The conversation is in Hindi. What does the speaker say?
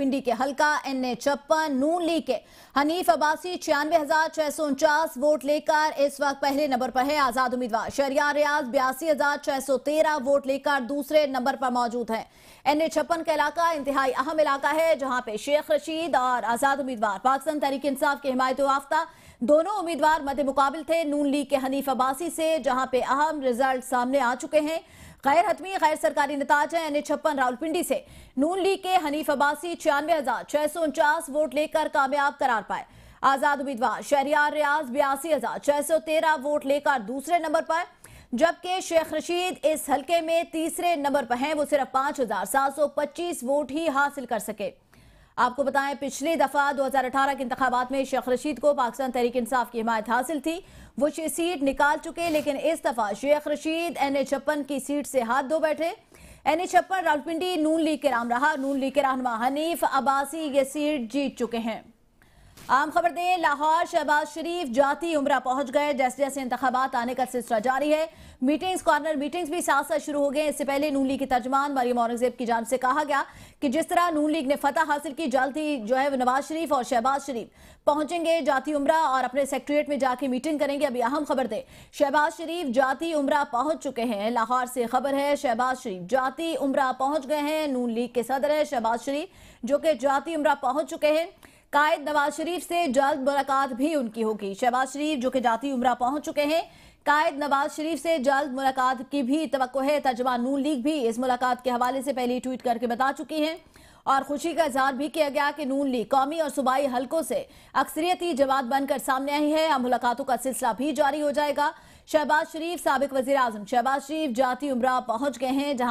पिंडी के हल्का एनए छप्पन नून लीग के हनीफ अब्बासी छियानवे हजार छह सौ उनचास वोट लेकर इस वक्त पहले नंबर पर है आजाद उम्मीदवार शरिया रियाज बयासी हजार छह सौ तेरह वोट लेकर दूसरे नंबर पर मौजूद है एनए छप्पन का इलाका इंतहाई अहम इलाका है जहां पे शेख रशीद और आजाद उम्मीदवार पाकिस्तान तहरीक इंसाफ के हिमायत याफ्ता दोनों उम्मीदवार मध्य मुकाबल थे नून लीग के हनीफ अब्बासी से जहां पे अहम रिजल्ट सामने आ चुके हैं गैर हतमी गैर सरकारी नताज हैं एन छप्पन रावलपिंडी से नून लीग के हनीफ अब्बासी छियानवे हजार छह सौ उनचास वोट लेकर कामयाब करार पाए आजाद उम्मीदवार शहरियार रियाज बयासी हजार छह सौ तेरह वोट लेकर दूसरे नंबर पर जबकि शेख रशीद इस हलके में तीसरे नंबर पर हैं वो सिर्फ पांच हजार सात सौ पच्चीस वोट ही हासिल कर सके आपको बताएं पिछली दफा 2018 के इंतबात में शेख रशीद को पाकिस्तान तहरीक इंसाफ की हिमायत हासिल थी वो सीट निकाल चुके लेकिन इस दफा शेख रशीद एन ए छप्पन की सीट से हाथ धो बैठे एन ए छप्पन रावलपिंडी नून लीग के राम रहा नून लीग के रहनमा हनीफ अबासी ये सीट जीत चुके हैं आम खबर दें लाहौर शहबाज शरीफ जाति उमरा पहुंच गए जैसे जैसे इंतबात आने का सिलसिला जारी है मीटिंग्स कॉर्नर मीटिंग्स भी साथ साथ शुरू हो गए इससे पहले नून लीग के तर्जमान मरियम औरंगजेब की जान से कहा गया कि जिस तरह नून लीग ने फतह हासिल की जल्द ही जो है नवाज शरीफ और शहबाज शरीफ पहुंचेंगे जाति उमरा और अपने सेक्रेटरीट में जाके मीटिंग करेंगे अभी अहम खबर दें शहबाज शरीफ जाति उमरा पहुंच चुके हैं लाहौर से खबर है शहबाज शरीफ जाति उमरा पहुंच गए हैं नून लीग के सदर है शहबाज शरीफ जो कि जाति उमरा पहुंच चुके हैं कायद नवाज शरीफ से जल्द मुलाकात भी उनकी होगी शहबाज शरीफ जो कि जाति उम्र पहुंच चुके हैं कायद नवाज शरीफ से जल्द मुलाकात की भी तो है तर्जमा नून लीग भी इस मुलाकात के हवाले से पहले ट्वीट करके बता चुकी है और खुशी का इजहार भी किया गया कि नून लीग कौमी और सूबाई हलकों से अक्सरियती जवाब बनकर सामने आई है अब मुलाकातों का सिलसिला भी जारी हो जाएगा शहबाज शरीफ सबक वजी अजम शहबाज शरीफ जाती उम्र पहुंच गए हैं जहां